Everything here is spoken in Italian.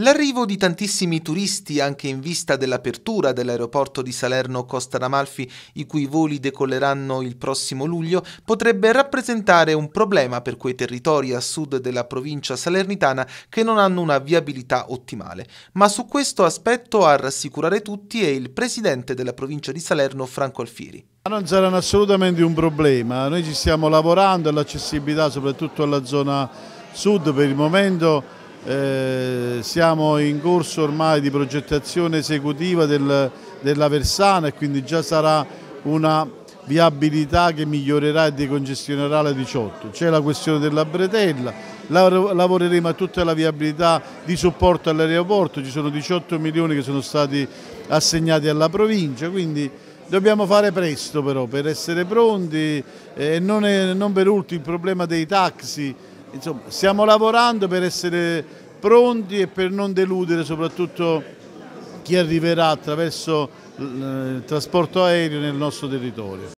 L'arrivo di tantissimi turisti, anche in vista dell'apertura dell'aeroporto di Salerno Costa d'Amalfi, i cui voli decolleranno il prossimo luglio, potrebbe rappresentare un problema per quei territori a sud della provincia salernitana che non hanno una viabilità ottimale. Ma su questo aspetto a rassicurare tutti è il presidente della provincia di Salerno, Franco Alfieri. Non saranno assolutamente un problema, noi ci stiamo lavorando all'accessibilità soprattutto alla zona sud per il momento eh, siamo in corso ormai di progettazione esecutiva del, della Versana e quindi già sarà una viabilità che migliorerà e decongestionerà la 18. C'è la questione della bretella, lavoreremo a tutta la viabilità di supporto all'aeroporto, ci sono 18 milioni che sono stati assegnati alla provincia, quindi dobbiamo fare presto però per essere pronti eh, e non, è, non per ultimo il problema dei taxi Insomma, stiamo lavorando per essere pronti e per non deludere soprattutto chi arriverà attraverso il trasporto aereo nel nostro territorio.